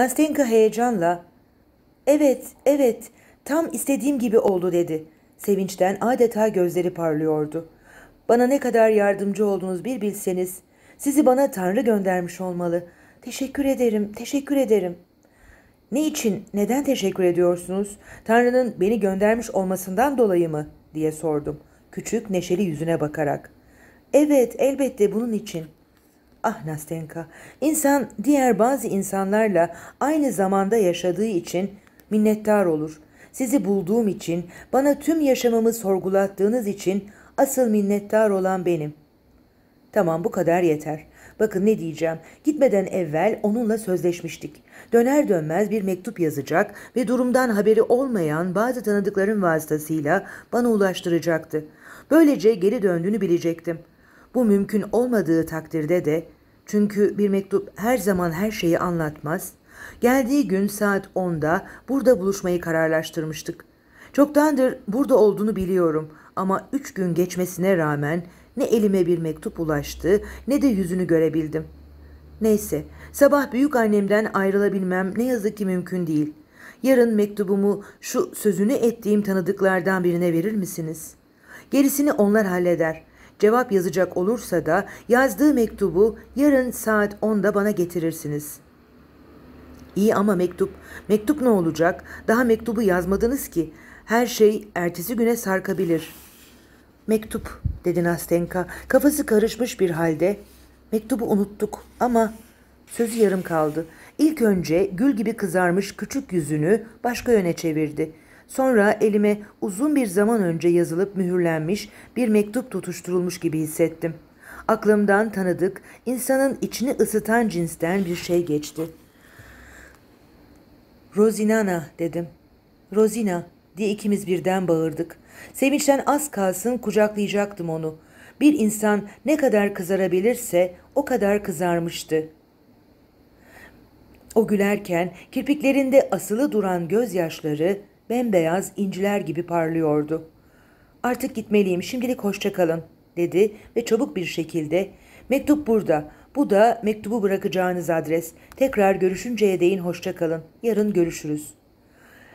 Nastenka heyecanla ''Evet, evet, tam istediğim gibi oldu.'' dedi. Sevinçten adeta gözleri parlıyordu. ''Bana ne kadar yardımcı oldunuz bir bilseniz. Sizi bana Tanrı göndermiş olmalı. Teşekkür ederim, teşekkür ederim.'' Ne için, neden teşekkür ediyorsunuz? Tanrı'nın beni göndermiş olmasından dolayı mı? diye sordum. Küçük, neşeli yüzüne bakarak. Evet, elbette bunun için. Ah Nastenka, insan diğer bazı insanlarla aynı zamanda yaşadığı için minnettar olur. Sizi bulduğum için, bana tüm yaşamımı sorgulattığınız için asıl minnettar olan benim. Tamam bu kadar yeter. Bakın ne diyeceğim. Gitmeden evvel onunla sözleşmiştik. Döner dönmez bir mektup yazacak ve durumdan haberi olmayan bazı tanıdıkların vasıtasıyla bana ulaştıracaktı. Böylece geri döndüğünü bilecektim.'' Bu mümkün olmadığı takdirde de çünkü bir mektup her zaman her şeyi anlatmaz. Geldiği gün saat 10'da burada buluşmayı kararlaştırmıştık. Çoktandır burada olduğunu biliyorum ama üç gün geçmesine rağmen ne elime bir mektup ulaştı ne de yüzünü görebildim. Neyse sabah büyük annemden ayrılabilmem ne yazık ki mümkün değil. Yarın mektubumu şu sözünü ettiğim tanıdıklardan birine verir misiniz? Gerisini onlar halleder. Cevap yazacak olursa da yazdığı mektubu yarın saat 10'da bana getirirsiniz. İyi ama mektup. Mektup ne olacak? Daha mektubu yazmadınız ki. Her şey ertesi güne sarkabilir. Mektup dedi Nastenka kafası karışmış bir halde. Mektubu unuttuk ama sözü yarım kaldı. İlk önce gül gibi kızarmış küçük yüzünü başka yöne çevirdi. Sonra elime uzun bir zaman önce yazılıp mühürlenmiş bir mektup tutuşturulmuş gibi hissettim. Aklımdan tanıdık, insanın içini ısıtan cinsten bir şey geçti. Rosinana dedim. Rosina diye ikimiz birden bağırdık. Sevinçten az kalsın kucaklayacaktım onu. Bir insan ne kadar kızarabilirse o kadar kızarmıştı. O gülerken kirpiklerinde asılı duran gözyaşları bembeyaz inciler gibi parlıyordu. Artık gitmeliyim şimdilik hoşça kalın dedi ve çabuk bir şekilde mektup burada bu da mektubu bırakacağınız adres tekrar görüşünceye değin hoşça kalın. yarın görüşürüz.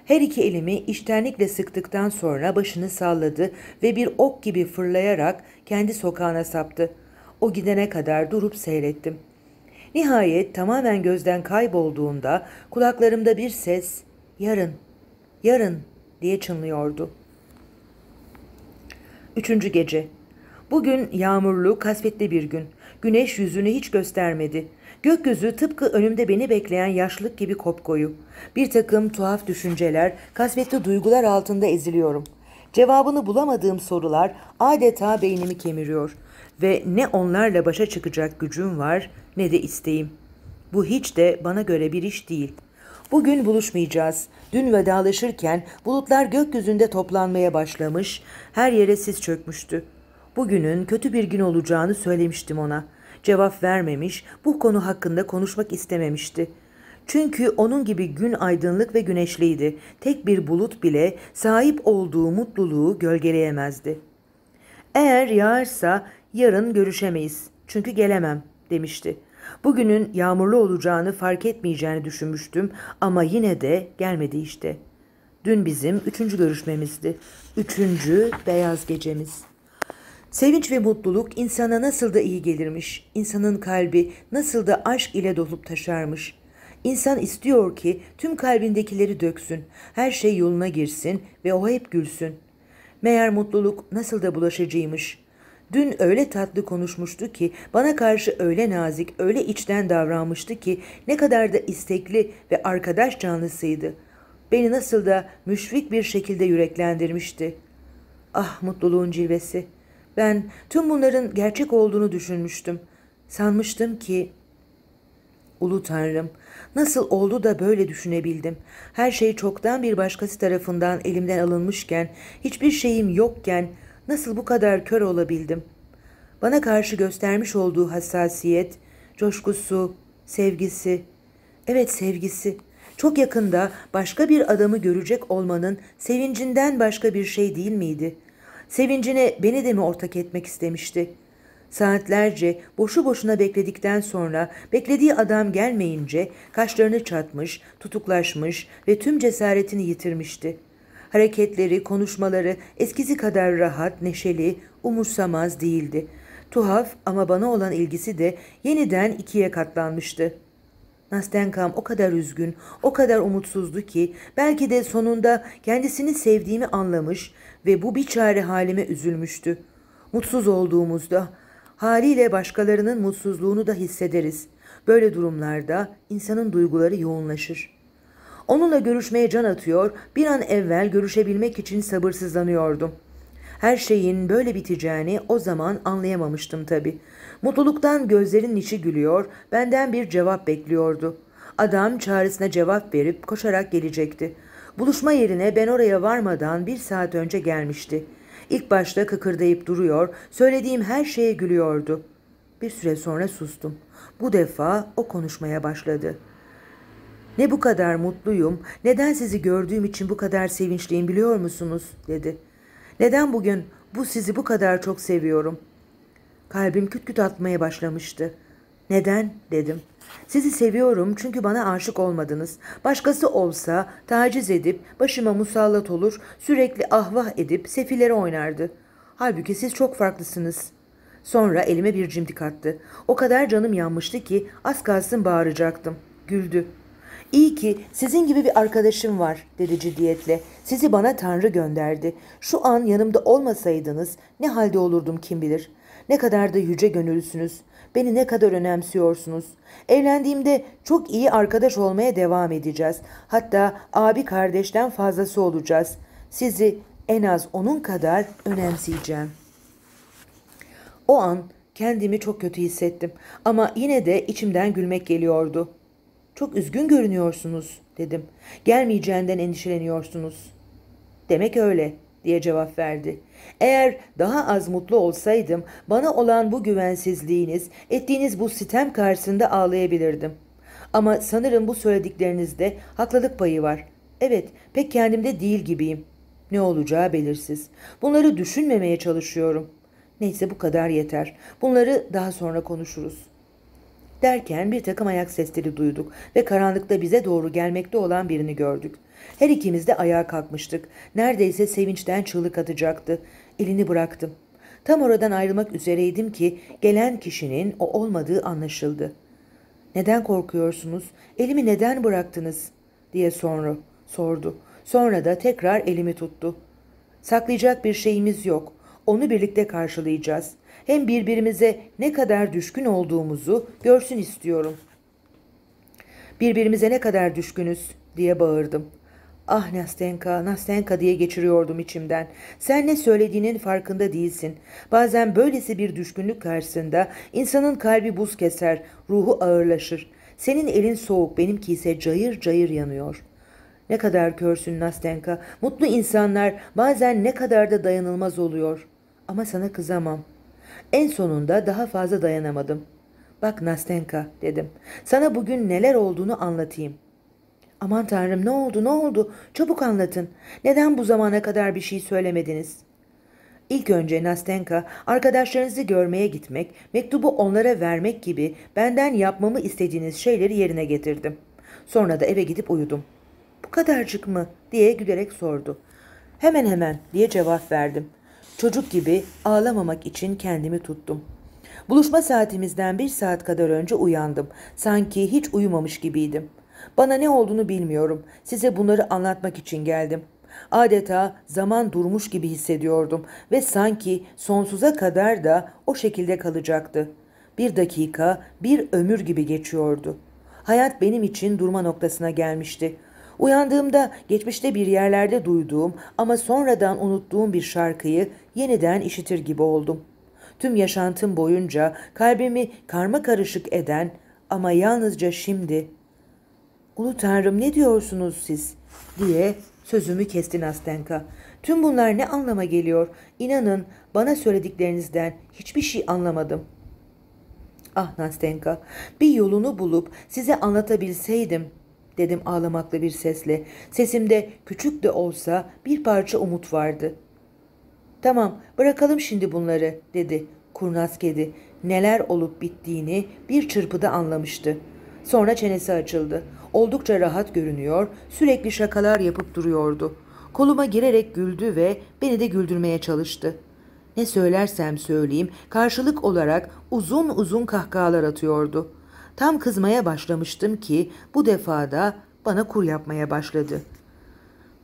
Her iki elimi iştenlikle sıktıktan sonra başını salladı ve bir ok gibi fırlayarak kendi sokağına saptı. O gidene kadar durup seyrettim. Nihayet tamamen gözden kaybolduğunda kulaklarımda bir ses "Yarın" yarın diye çınlıyordu. Üçüncü gece. Bugün yağmurlu, kasvetli bir gün. Güneş yüzünü hiç göstermedi. Gökyüzü tıpkı önümde beni bekleyen yaşlık gibi kopkoyu. Bir takım tuhaf düşünceler, kasvetli duygular altında eziliyorum. Cevabını bulamadığım sorular adeta beynimi kemiriyor. Ve ne onlarla başa çıkacak gücüm var ne de isteğim. Bu hiç de bana göre bir iş değil.'' Bugün buluşmayacağız. Dün vedalaşırken bulutlar gökyüzünde toplanmaya başlamış, her yere sis çökmüştü. Bugünün kötü bir gün olacağını söylemiştim ona. Cevap vermemiş, bu konu hakkında konuşmak istememişti. Çünkü onun gibi gün aydınlık ve güneşliydi. Tek bir bulut bile sahip olduğu mutluluğu gölgeleyemezdi. Eğer yağarsa yarın görüşemeyiz çünkü gelemem demişti. Bugünün yağmurlu olacağını fark etmeyeceğini düşünmüştüm ama yine de gelmedi işte. Dün bizim üçüncü görüşmemizdi. Üçüncü beyaz gecemiz. Sevinç ve mutluluk insana nasıl da iyi gelirmiş. İnsanın kalbi nasıl da aşk ile dolup taşarmış.'' İnsan istiyor ki tüm kalbindekileri döksün, her şey yoluna girsin ve o hep gülsün. Meğer mutluluk nasıl da bulaşıcıymış. Dün öyle tatlı konuşmuştu ki, bana karşı öyle nazik, öyle içten davranmıştı ki ne kadar da istekli ve arkadaş canlısıydı. Beni nasıl da müşfik bir şekilde yüreklendirmişti. Ah mutluluğun cilvesi. Ben tüm bunların gerçek olduğunu düşünmüştüm. Sanmıştım ki Ulu Tanrım, nasıl oldu da böyle düşünebildim? Her şey çoktan bir başkası tarafından elimden alınmışken, hiçbir şeyim yokken Nasıl bu kadar kör olabildim? Bana karşı göstermiş olduğu hassasiyet, coşkusu, sevgisi. Evet sevgisi. Çok yakında başka bir adamı görecek olmanın sevincinden başka bir şey değil miydi? Sevincine beni de mi ortak etmek istemişti? Saatlerce boşu boşuna bekledikten sonra beklediği adam gelmeyince kaşlarını çatmış, tutuklaşmış ve tüm cesaretini yitirmişti.'' Hareketleri, konuşmaları eskisi kadar rahat, neşeli, umursamaz değildi. Tuhaf ama bana olan ilgisi de yeniden ikiye katlanmıştı. Nastenkam o kadar üzgün, o kadar umutsuzdu ki belki de sonunda kendisini sevdiğimi anlamış ve bu bir çare halime üzülmüştü. Mutsuz olduğumuzda haliyle başkalarının mutsuzluğunu da hissederiz. Böyle durumlarda insanın duyguları yoğunlaşır.'' Onunla görüşmeye can atıyor, bir an evvel görüşebilmek için sabırsızlanıyordum. Her şeyin böyle biteceğini o zaman anlayamamıştım tabii. Mutluluktan gözlerinin içi gülüyor, benden bir cevap bekliyordu. Adam çağrısına cevap verip koşarak gelecekti. Buluşma yerine ben oraya varmadan bir saat önce gelmişti. İlk başta kıkırdayıp duruyor, söylediğim her şeye gülüyordu. Bir süre sonra sustum. Bu defa o konuşmaya başladı.'' Ne bu kadar mutluyum, neden sizi gördüğüm için bu kadar sevinçliyim biliyor musunuz? dedi. Neden bugün bu sizi bu kadar çok seviyorum? Kalbim küt küt atmaya başlamıştı. Neden? dedim. Sizi seviyorum çünkü bana aşık olmadınız. Başkası olsa taciz edip başıma musallat olur, sürekli ahvah edip sefilere oynardı. Halbuki siz çok farklısınız. Sonra elime bir cimdik attı. O kadar canım yanmıştı ki az kalsın bağıracaktım. Güldü. İyi ki sizin gibi bir arkadaşım var dedi ciddiyetle. Sizi bana Tanrı gönderdi. Şu an yanımda olmasaydınız ne halde olurdum kim bilir. Ne kadar da yüce gönüllüsünüz. Beni ne kadar önemsiyorsunuz. Evlendiğimde çok iyi arkadaş olmaya devam edeceğiz. Hatta abi kardeşten fazlası olacağız. Sizi en az onun kadar önemseyeceğim. O an kendimi çok kötü hissettim ama yine de içimden gülmek geliyordu. Çok üzgün görünüyorsunuz dedim. Gelmeyeceğinden endişeleniyorsunuz. Demek öyle diye cevap verdi. Eğer daha az mutlu olsaydım bana olan bu güvensizliğiniz, ettiğiniz bu sitem karşısında ağlayabilirdim. Ama sanırım bu söylediklerinizde haklılık payı var. Evet, pek kendimde değil gibiyim. Ne olacağı belirsiz. Bunları düşünmemeye çalışıyorum. Neyse bu kadar yeter. Bunları daha sonra konuşuruz.'' Derken bir takım ayak sesleri duyduk ve karanlıkta bize doğru gelmekte olan birini gördük. Her ikimiz de ayağa kalkmıştık. Neredeyse sevinçten çığlık atacaktı. Elini bıraktım. Tam oradan ayrılmak üzereydim ki gelen kişinin o olmadığı anlaşıldı. Neden korkuyorsunuz? Elimi neden bıraktınız? diye sonra sordu. Sonra da tekrar elimi tuttu. Saklayacak bir şeyimiz yok. Onu birlikte karşılayacağız hem birbirimize ne kadar düşkün olduğumuzu görsün istiyorum. Birbirimize ne kadar düşkünüz diye bağırdım. Ah Nastenka, Nastenka diye geçiriyordum içimden. Sen ne söylediğinin farkında değilsin. Bazen böylesi bir düşkünlük karşısında insanın kalbi buz keser, ruhu ağırlaşır. Senin elin soğuk, benimki ise cayır cayır yanıyor. Ne kadar körsün Nastenka. Mutlu insanlar bazen ne kadar da dayanılmaz oluyor. Ama sana kızamam.'' En sonunda daha fazla dayanamadım. Bak Nastenka dedim. Sana bugün neler olduğunu anlatayım. Aman tanrım ne oldu ne oldu? Çabuk anlatın. Neden bu zamana kadar bir şey söylemediniz? İlk önce Nastenka arkadaşlarınızı görmeye gitmek, mektubu onlara vermek gibi benden yapmamı istediğiniz şeyleri yerine getirdim. Sonra da eve gidip uyudum. Bu kadarcık mı diye gülerek sordu. Hemen hemen diye cevap verdim. Çocuk gibi ağlamamak için kendimi tuttum. Buluşma saatimizden bir saat kadar önce uyandım. Sanki hiç uyumamış gibiydim. Bana ne olduğunu bilmiyorum. Size bunları anlatmak için geldim. Adeta zaman durmuş gibi hissediyordum ve sanki sonsuza kadar da o şekilde kalacaktı. Bir dakika, bir ömür gibi geçiyordu. Hayat benim için durma noktasına gelmişti. Uyandığımda geçmişte bir yerlerde duyduğum ama sonradan unuttuğum bir şarkıyı yeniden işitir gibi oldum. Tüm yaşantım boyunca kalbimi karma karışık eden ama yalnızca şimdi ''Ulu Tanrım ne diyorsunuz siz?'' diye sözümü kesti Nastenka. Tüm bunlar ne anlama geliyor? İnanın bana söylediklerinizden hiçbir şey anlamadım. Ah Nastenka, bir yolunu bulup size anlatabilseydim.'' dedim ağlamaklı bir sesle. Sesimde küçük de olsa bir parça umut vardı. Tamam bırakalım şimdi bunları dedi kurnaz kedi. Neler olup bittiğini bir çırpıda anlamıştı. Sonra çenesi açıldı. Oldukça rahat görünüyor, sürekli şakalar yapıp duruyordu. Koluma girerek güldü ve beni de güldürmeye çalıştı. Ne söylersem söyleyeyim karşılık olarak uzun uzun kahkahalar atıyordu.'' Tam kızmaya başlamıştım ki bu defa da bana kur yapmaya başladı.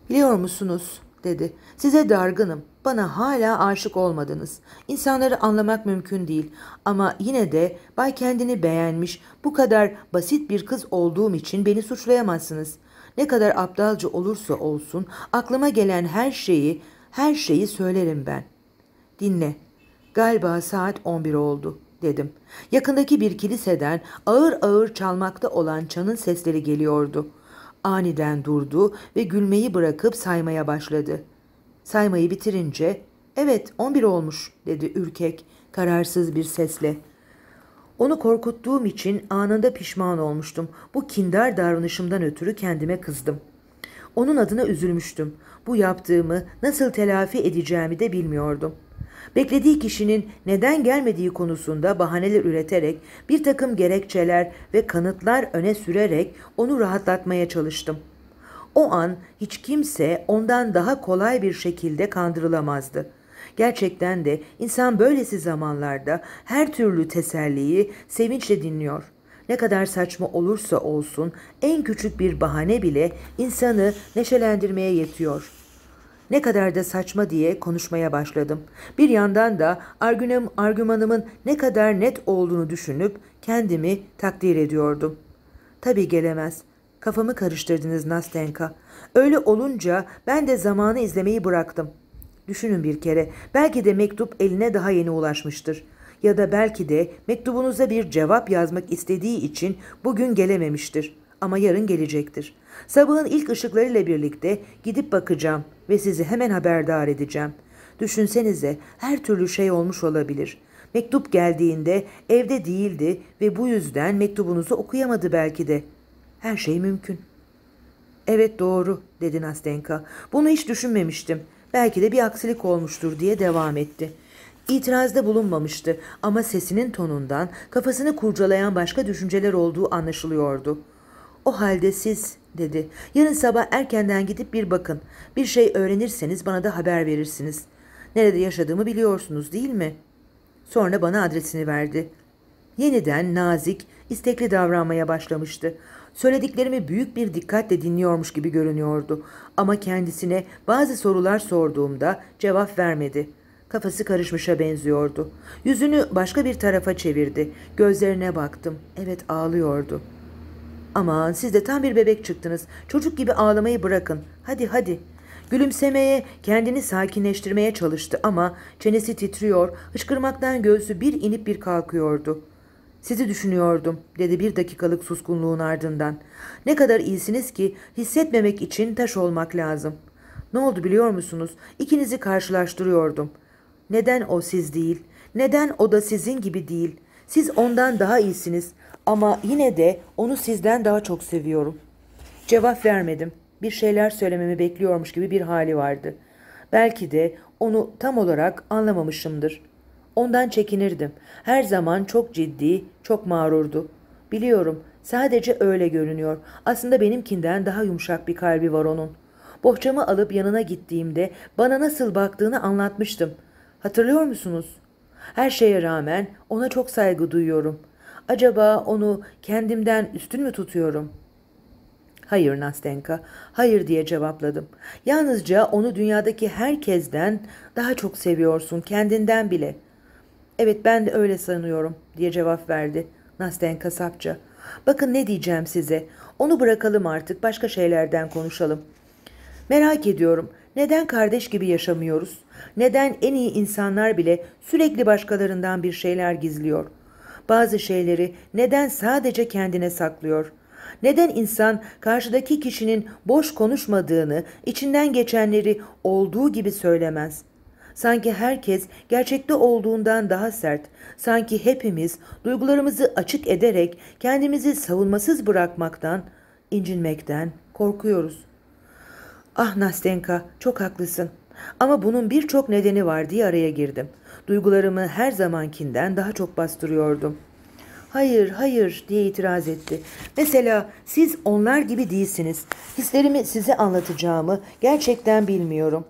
Biliyor musunuz dedi. Size dargınım. Bana hala aşık olmadınız. İnsanları anlamak mümkün değil. Ama yine de Bay kendini beğenmiş, bu kadar basit bir kız olduğum için beni suçlayamazsınız. Ne kadar aptalca olursa olsun aklıma gelen her şeyi, her şeyi söylerim ben. Dinle. Galiba saat 11 oldu.'' dedim. Yakındaki bir kiliseden ağır ağır çalmakta olan çanın sesleri geliyordu. Aniden durdu ve gülmeyi bırakıp saymaya başladı. Saymayı bitirince "Evet, on bir olmuş." dedi ürkek, kararsız bir sesle. Onu korkuttuğum için anında pişman olmuştum. Bu kindar davranışımdan ötürü kendime kızdım. Onun adına üzülmüştüm. Bu yaptığımı nasıl telafi edeceğimi de bilmiyordum.'' Beklediği kişinin neden gelmediği konusunda bahaneler üreterek bir takım gerekçeler ve kanıtlar öne sürerek onu rahatlatmaya çalıştım. O an hiç kimse ondan daha kolay bir şekilde kandırılamazdı. Gerçekten de insan böylesi zamanlarda her türlü teselliyi sevinçle dinliyor.'' Ne kadar saçma olursa olsun en küçük bir bahane bile insanı neşelendirmeye yetiyor.'' Ne kadar da saçma diye konuşmaya başladım. Bir yandan da argünüm, argümanımın ne kadar net olduğunu düşünüp kendimi takdir ediyordum. Tabii gelemez. Kafamı karıştırdınız Nastenka. Öyle olunca ben de zamanı izlemeyi bıraktım. Düşünün bir kere. Belki de mektup eline daha yeni ulaşmıştır. Ya da belki de mektubunuza bir cevap yazmak istediği için bugün gelememiştir. Ama yarın gelecektir. Sabahın ilk ışıklarıyla birlikte gidip bakacağım.'' ve sizi hemen haberdar edeceğim. Düşünsenize her türlü şey olmuş olabilir. Mektup geldiğinde evde değildi ve bu yüzden mektubunuzu okuyamadı belki de. Her şey mümkün. Evet doğru dedi Nastenka. Bunu hiç düşünmemiştim. Belki de bir aksilik olmuştur diye devam etti. İtirazda bulunmamıştı ama sesinin tonundan kafasını kurcalayan başka düşünceler olduğu anlaşılıyordu. O halde siz dedi. Yarın sabah erkenden gidip bir bakın. Bir şey öğrenirseniz bana da haber verirsiniz. Nerede yaşadığımı biliyorsunuz değil mi? Sonra bana adresini verdi. Yeniden nazik, istekli davranmaya başlamıştı. Söylediklerimi büyük bir dikkatle dinliyormuş gibi görünüyordu. Ama kendisine bazı sorular sorduğumda cevap vermedi. Kafası karışmışa benziyordu. Yüzünü başka bir tarafa çevirdi. Gözlerine baktım. Evet ağlıyordu.'' Aman siz de tam bir bebek çıktınız. Çocuk gibi ağlamayı bırakın. Hadi hadi. Gülümsemeye, kendini sakinleştirmeye çalıştı ama çenesi titriyor, hışkırmaktan göğsü bir inip bir kalkıyordu. Sizi düşünüyordum, dedi bir dakikalık suskunluğun ardından. Ne kadar iyisiniz ki hissetmemek için taş olmak lazım. Ne oldu biliyor musunuz? İkinizi karşılaştırıyordum. Neden o siz değil? Neden o da sizin gibi değil? Siz ondan daha iyisiniz. Ama yine de onu sizden daha çok seviyorum. Cevap vermedim. Bir şeyler söylememi bekliyormuş gibi bir hali vardı. Belki de onu tam olarak anlamamışımdır. Ondan çekinirdim. Her zaman çok ciddi, çok mağrurdu. Biliyorum, sadece öyle görünüyor. Aslında benimkinden daha yumuşak bir kalbi var onun. Bohçamı alıp yanına gittiğimde bana nasıl baktığını anlatmıştım. Hatırlıyor musunuz? Her şeye rağmen ona çok saygı duyuyorum.'' Acaba onu kendimden üstün mü tutuyorum? Hayır Nastenka, hayır diye cevapladım. Yalnızca onu dünyadaki herkesten daha çok seviyorsun, kendinden bile. Evet ben de öyle sanıyorum diye cevap verdi Nastenka sapça. Bakın ne diyeceğim size. Onu bırakalım artık başka şeylerden konuşalım. Merak ediyorum. Neden kardeş gibi yaşamıyoruz? Neden en iyi insanlar bile sürekli başkalarından bir şeyler gizliyor?'' Bazı şeyleri neden sadece kendine saklıyor? Neden insan karşıdaki kişinin boş konuşmadığını, içinden geçenleri olduğu gibi söylemez? Sanki herkes gerçekte olduğundan daha sert, sanki hepimiz duygularımızı açık ederek kendimizi savunmasız bırakmaktan, incinmekten korkuyoruz. Ah Nastenka, çok haklısın. Ama bunun birçok nedeni var diye araya girdim.'' Duygularımı her zamankinden daha çok bastırıyordum. Hayır, hayır diye itiraz etti. Mesela siz onlar gibi değilsiniz. Hislerimi size anlatacağımı gerçekten bilmiyorum.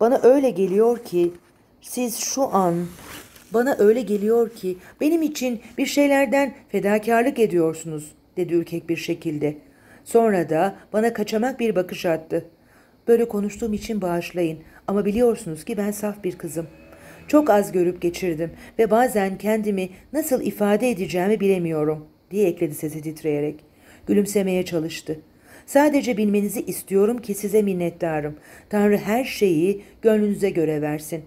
Bana öyle geliyor ki siz şu an bana öyle geliyor ki benim için bir şeylerden fedakarlık ediyorsunuz dedi ürkek bir şekilde. Sonra da bana kaçamak bir bakış attı. Böyle konuştuğum için bağışlayın ama biliyorsunuz ki ben saf bir kızım.'' Çok az görüp geçirdim ve bazen kendimi nasıl ifade edeceğimi bilemiyorum diye ekledi sesi titreyerek. Gülümsemeye çalıştı. Sadece bilmenizi istiyorum ki size minnettarım. Tanrı her şeyi gönlünüze göre versin.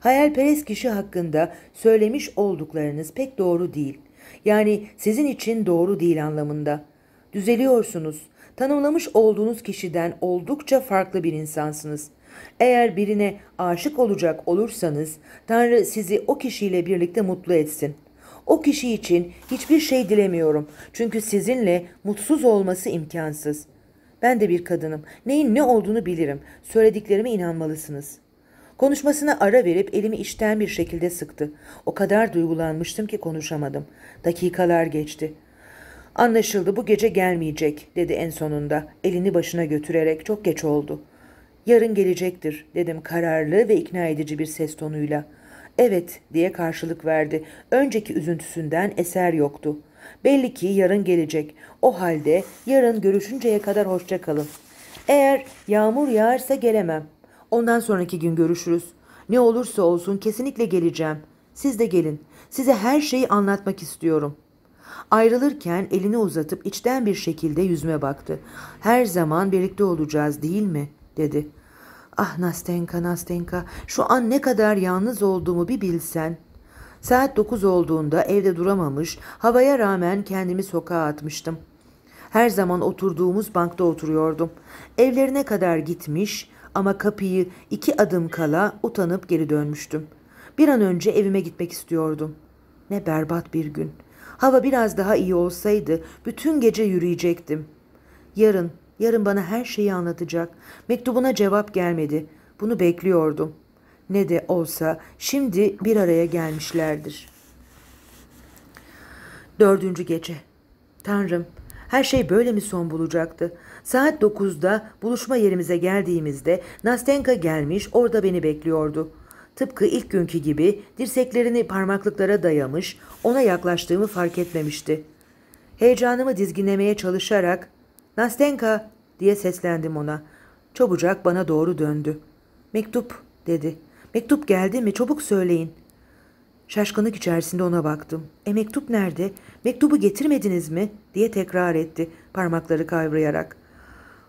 Hayalperest kişi hakkında söylemiş olduklarınız pek doğru değil. Yani sizin için doğru değil anlamında. Düzeliyorsunuz. Tanımlamış olduğunuz kişiden oldukça farklı bir insansınız.'' Eğer birine aşık olacak olursanız Tanrı sizi o kişiyle birlikte mutlu etsin. O kişi için hiçbir şey dilemiyorum. Çünkü sizinle mutsuz olması imkansız. Ben de bir kadınım. Neyin ne olduğunu bilirim. Söylediklerime inanmalısınız. Konuşmasına ara verip elimi içten bir şekilde sıktı. O kadar duygulanmıştım ki konuşamadım. Dakikalar geçti. Anlaşıldı bu gece gelmeyecek dedi en sonunda elini başına götürerek çok geç oldu.'' Yarın gelecektir dedim kararlı ve ikna edici bir ses tonuyla. Evet diye karşılık verdi. Önceki üzüntüsünden eser yoktu. Belli ki yarın gelecek. O halde yarın görüşünceye kadar hoşça kalın. Eğer yağmur yağarsa gelemem. Ondan sonraki gün görüşürüz. Ne olursa olsun kesinlikle geleceğim. Siz de gelin. Size her şeyi anlatmak istiyorum. Ayrılırken elini uzatıp içten bir şekilde yüzüme baktı. Her zaman birlikte olacağız değil mi?'' dedi. Ah Nastenka, Nastenka, şu an ne kadar yalnız olduğumu bir bilsen. Saat dokuz olduğunda evde duramamış, havaya rağmen kendimi sokağa atmıştım. Her zaman oturduğumuz bankta oturuyordum. Evlerine kadar gitmiş ama kapıyı iki adım kala utanıp geri dönmüştüm. Bir an önce evime gitmek istiyordum. Ne berbat bir gün. Hava biraz daha iyi olsaydı bütün gece yürüyecektim. Yarın Yarın bana her şeyi anlatacak. Mektubuna cevap gelmedi. Bunu bekliyordum. Ne de olsa şimdi bir araya gelmişlerdir. Dördüncü gece. Tanrım, her şey böyle mi son bulacaktı? Saat dokuzda buluşma yerimize geldiğimizde Nastenka gelmiş orada beni bekliyordu. Tıpkı ilk günkü gibi dirseklerini parmaklıklara dayamış ona yaklaştığımı fark etmemişti. Heyecanımı dizginlemeye çalışarak Nastenka diye seslendim ona. Çabucak bana doğru döndü. Mektup dedi. Mektup geldi mi çabuk söyleyin. Şaşkınlık içerisinde ona baktım. E mektup nerede? Mektubu getirmediniz mi? diye tekrar etti parmakları kavrayarak.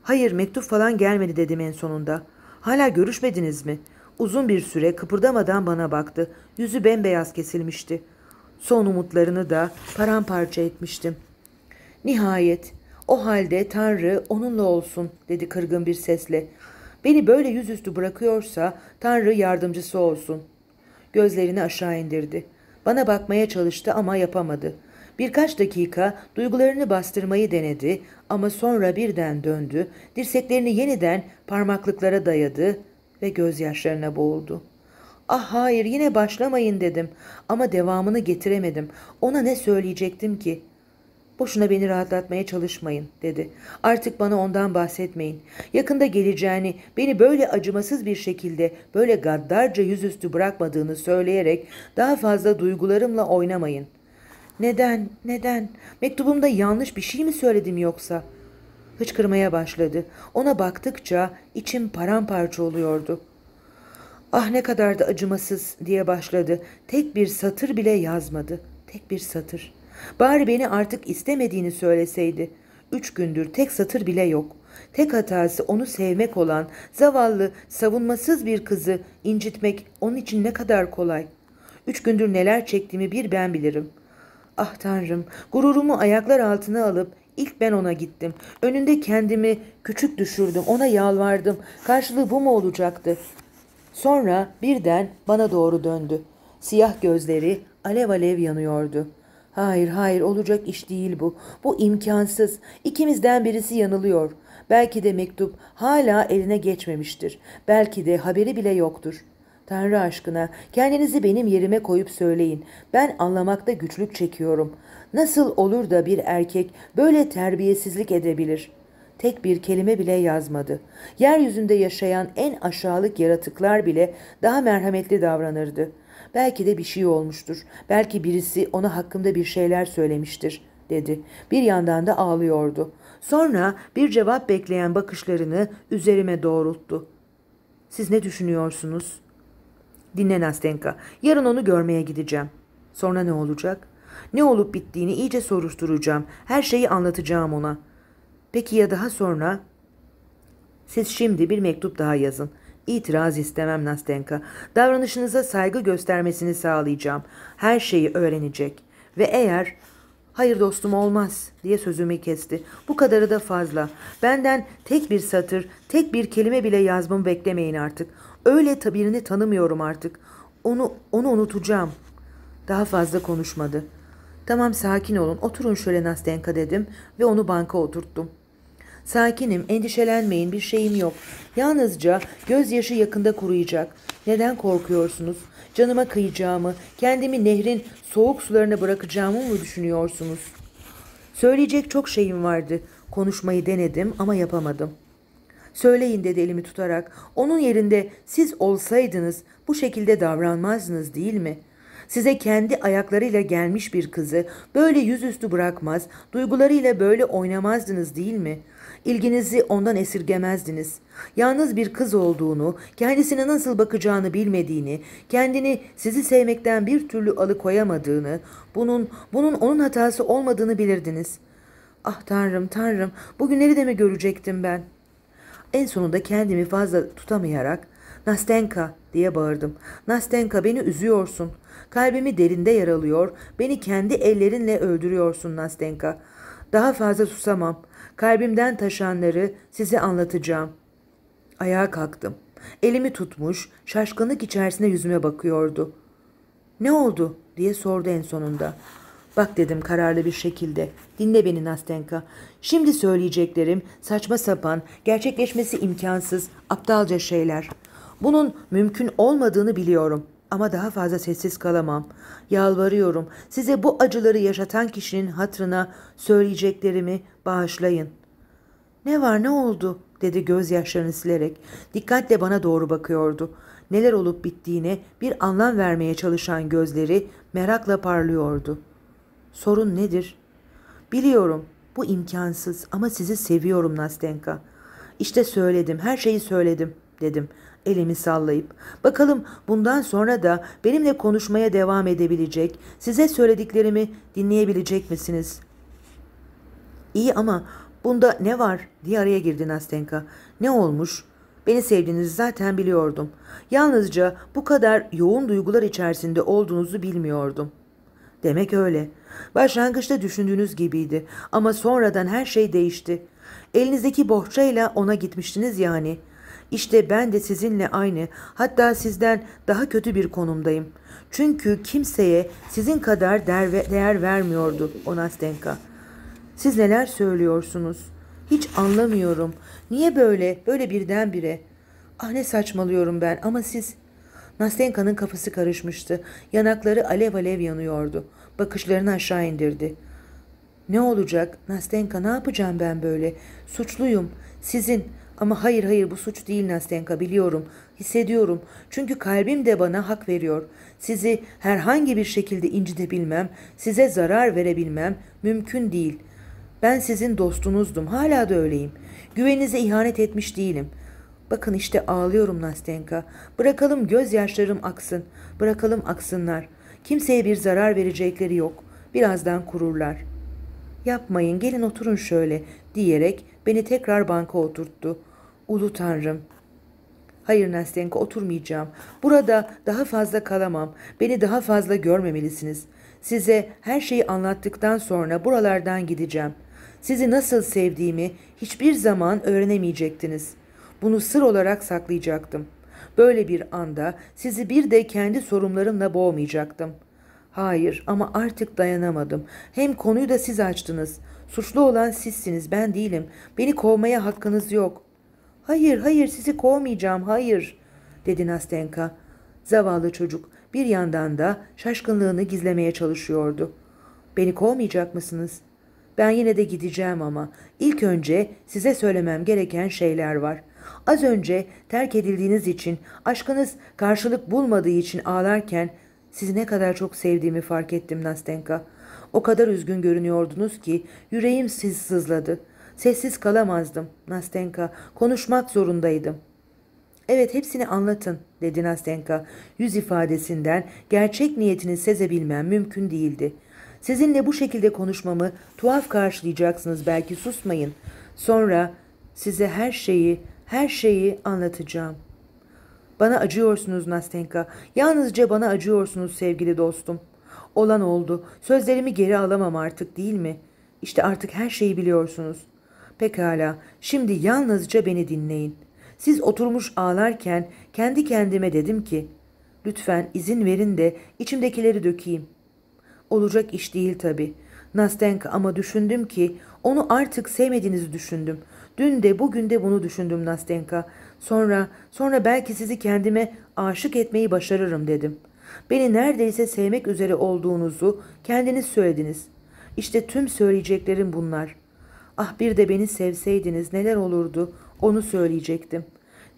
Hayır mektup falan gelmedi dedim en sonunda. Hala görüşmediniz mi? Uzun bir süre kıpırdamadan bana baktı. Yüzü bembeyaz kesilmişti. Son umutlarını da paramparça etmiştim. Nihayet o halde Tanrı onunla olsun dedi kırgın bir sesle. Beni böyle yüzüstü bırakıyorsa Tanrı yardımcısı olsun. Gözlerini aşağı indirdi. Bana bakmaya çalıştı ama yapamadı. Birkaç dakika duygularını bastırmayı denedi ama sonra birden döndü, dirseklerini yeniden parmaklıklara dayadı ve gözyaşlarına boğuldu. Ah hayır yine başlamayın dedim ama devamını getiremedim. Ona ne söyleyecektim ki?'' Boşuna beni rahatlatmaya çalışmayın dedi. Artık bana ondan bahsetmeyin. Yakında geleceğini, beni böyle acımasız bir şekilde, böyle gaddarca yüzüstü bırakmadığını söyleyerek daha fazla duygularımla oynamayın. Neden, neden? Mektubumda yanlış bir şey mi söyledim yoksa? Hıçkırmaya başladı. Ona baktıkça içim paramparça oluyordu. Ah ne kadar da acımasız diye başladı. Tek bir satır bile yazmadı. Tek bir satır.'' Bari beni artık istemediğini söyleseydi. Üç gündür tek satır bile yok. Tek hatası onu sevmek olan, zavallı, savunmasız bir kızı incitmek onun için ne kadar kolay. Üç gündür neler çektiğimi bir ben bilirim. Ah tanrım, gururumu ayaklar altına alıp ilk ben ona gittim. Önünde kendimi küçük düşürdüm. Ona yalvardım. Karşılığı bu mu olacaktı? Sonra birden bana doğru döndü. Siyah gözleri alev alev yanıyordu.'' Hayır hayır olacak iş değil bu. Bu imkansız. İkimizden birisi yanılıyor. Belki de mektup hala eline geçmemiştir. Belki de haberi bile yoktur. Tanrı aşkına kendinizi benim yerime koyup söyleyin. Ben anlamakta güçlük çekiyorum. Nasıl olur da bir erkek böyle terbiyesizlik edebilir?'' tek bir kelime bile yazmadı. Yeryüzünde yaşayan en aşağılık yaratıklar bile daha merhametli davranırdı. Belki de bir şey olmuştur. Belki birisi ona hakkımda bir şeyler söylemiştir, dedi. Bir yandan da ağlıyordu. Sonra bir cevap bekleyen bakışlarını üzerime doğrulttu. Siz ne düşünüyorsunuz? Dinle Nastenka. Yarın onu görmeye gideceğim. Sonra ne olacak? Ne olup bittiğini iyice soruşturacağım. Her şeyi anlatacağım ona. Peki ya daha sonra? Siz şimdi bir mektup daha yazın. İtiraz istemem Nastenka. Davranışınıza saygı göstermesini sağlayacağım. Her şeyi öğrenecek. Ve eğer hayır dostum olmaz diye sözümü kesti. Bu kadarı da fazla. Benden tek bir satır, tek bir kelime bile yazmamı beklemeyin artık. Öyle birini tanımıyorum artık. Onu, onu unutacağım. Daha fazla konuşmadı. Tamam sakin olun oturun şöyle Nastenka dedim ve onu banka oturttum. Sakinim, endişelenmeyin, bir şeyim yok. Yalnızca gözyaşı yakında kuruyacak. Neden korkuyorsunuz? Canıma kıyacağımı, kendimi nehrin soğuk sularına bırakacağımı mı düşünüyorsunuz? Söyleyecek çok şeyim vardı. Konuşmayı denedim ama yapamadım. Söyleyin dedi elimi tutarak. Onun yerinde siz olsaydınız bu şekilde davranmazdınız değil mi?'' Size kendi ayaklarıyla gelmiş bir kızı böyle yüzüstü bırakmaz, duygularıyla böyle oynamazdınız değil mi? İlginizi ondan esirgemezdiniz. Yalnız bir kız olduğunu, kendisine nasıl bakacağını bilmediğini, kendini sizi sevmekten bir türlü alıkoyamadığını, bunun, bunun onun hatası olmadığını bilirdiniz. Ah tanrım tanrım bugünleri de mi görecektim ben? En sonunda kendimi fazla tutamayarak Nastenka diye bağırdım. Nastenka beni üzüyorsun. Kalbimi derinde yaralıyor. Beni kendi ellerinle öldürüyorsun Nastenka. Daha fazla susamam. Kalbimden taşanları size anlatacağım. Ayağa kalktım. Elimi tutmuş, şaşkınlık içerisinde yüzüme bakıyordu. Ne oldu diye sordu en sonunda. Bak dedim kararlı bir şekilde. Dinle beni Nastenka. Şimdi söyleyeceklerim saçma sapan, gerçekleşmesi imkansız, aptalca şeyler. Bunun mümkün olmadığını biliyorum ama daha fazla sessiz kalamam. Yalvarıyorum size bu acıları yaşatan kişinin hatrına söyleyeceklerimi Bağışlayın. Ne var ne oldu dedi gözyaşlarını silerek. Dikkatle bana doğru bakıyordu. Neler olup bittiğine bir anlam vermeye çalışan gözleri merakla parlıyordu. Sorun nedir? Biliyorum bu imkansız ama sizi seviyorum Nastenka. İşte söyledim her şeyi söyledim dedim elimi sallayıp. Bakalım bundan sonra da benimle konuşmaya devam edebilecek, size söylediklerimi dinleyebilecek misiniz?'' İyi ama bunda ne var diye araya girdi Nastenka. Ne olmuş? Beni sevdiğinizi zaten biliyordum. Yalnızca bu kadar yoğun duygular içerisinde olduğunuzu bilmiyordum. Demek öyle. Başlangıçta düşündüğünüz gibiydi ama sonradan her şey değişti. Elinizdeki bohçayla ona gitmiştiniz yani. İşte ben de sizinle aynı, hatta sizden daha kötü bir konumdayım. Çünkü kimseye sizin kadar değer vermiyordu Onastenka.'' Siz neler söylüyorsunuz? Hiç anlamıyorum. Niye böyle, böyle birdenbire? Ah ne saçmalıyorum ben ama siz... Nastenka'nın kafası karışmıştı. Yanakları alev alev yanıyordu. Bakışlarını aşağı indirdi. Ne olacak? Nastenka ne yapacağım ben böyle? Suçluyum. Sizin. Ama hayır hayır bu suç değil Nastenka biliyorum. Hissediyorum. Çünkü kalbim de bana hak veriyor. Sizi herhangi bir şekilde incitebilmem, size zarar verebilmem mümkün değil.'' Ben sizin dostunuzdum. Hala da öyleyim. Güveninize ihanet etmiş değilim. Bakın işte ağlıyorum Nastenka. Bırakalım gözyaşlarım aksın. Bırakalım aksınlar. Kimseye bir zarar verecekleri yok. Birazdan kururlar. Yapmayın gelin oturun şöyle diyerek beni tekrar banka oturttu. Ulu Tanrım. Hayır Nastenka oturmayacağım. Burada daha fazla kalamam. Beni daha fazla görmemelisiniz. Size her şeyi anlattıktan sonra buralardan gideceğim.'' sizi nasıl sevdiğimi hiçbir zaman öğrenemeyecektiniz. Bunu sır olarak saklayacaktım. Böyle bir anda sizi bir de kendi sorumlarımla boğmayacaktım. Hayır ama artık dayanamadım. Hem konuyu da siz açtınız. Suçlu olan sizsiniz, ben değilim. Beni kovmaya hakkınız yok. Hayır, hayır sizi kovmayacağım, hayır, dedi Nastenka. Zavallı çocuk bir yandan da şaşkınlığını gizlemeye çalışıyordu. Beni kovmayacak mısınız?'' Ben yine de gideceğim ama ilk önce size söylemem gereken şeyler var. Az önce terk edildiğiniz için, aşkınız karşılık bulmadığı için ağlarken sizi ne kadar çok sevdiğimi fark ettim Nastenka. O kadar üzgün görünüyordunuz ki yüreğim siz sızladı. Sessiz kalamazdım Nastenka. Konuşmak zorundaydım. Evet hepsini anlatın dedi Nastenka. Yüz ifadesinden gerçek niyetini sezebilmem mümkün değildi. Sizinle bu şekilde konuşmamı tuhaf karşılayacaksınız belki susmayın. Sonra size her şeyi, her şeyi anlatacağım. Bana acıyorsunuz Nastenka. Yalnızca bana acıyorsunuz sevgili dostum. Olan oldu. Sözlerimi geri alamam artık değil mi? İşte artık her şeyi biliyorsunuz. Pekala. Şimdi yalnızca beni dinleyin. Siz oturmuş ağlarken kendi kendime dedim ki, lütfen izin verin de içimdekileri dökeyim. Olacak iş değil tabii. Nastenka ama düşündüm ki onu artık sevmediğinizi düşündüm. Dün de bugün de bunu düşündüm Nastenka. Sonra, sonra belki sizi kendime aşık etmeyi başarırım dedim. Beni neredeyse sevmek üzere olduğunuzu kendiniz söylediniz. İşte tüm söyleyeceklerim bunlar. Ah bir de beni sevseydiniz neler olurdu onu söyleyecektim.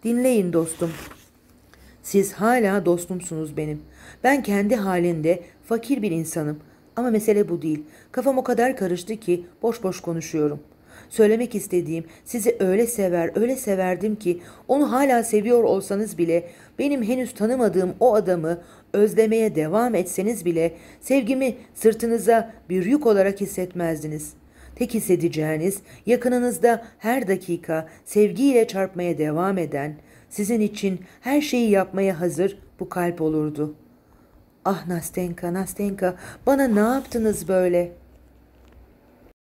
Dinleyin dostum. Siz hala dostumsunuz benim. Ben kendi halinde Fakir bir insanım ama mesele bu değil. Kafam o kadar karıştı ki boş boş konuşuyorum. Söylemek istediğim sizi öyle sever, öyle severdim ki onu hala seviyor olsanız bile benim henüz tanımadığım o adamı özlemeye devam etseniz bile sevgimi sırtınıza bir yük olarak hissetmezdiniz. Tek hissedeceğiniz yakınınızda her dakika sevgiyle çarpmaya devam eden, sizin için her şeyi yapmaya hazır bu kalp olurdu.'' Ah Nastenka, Nastenka bana ne yaptınız böyle?''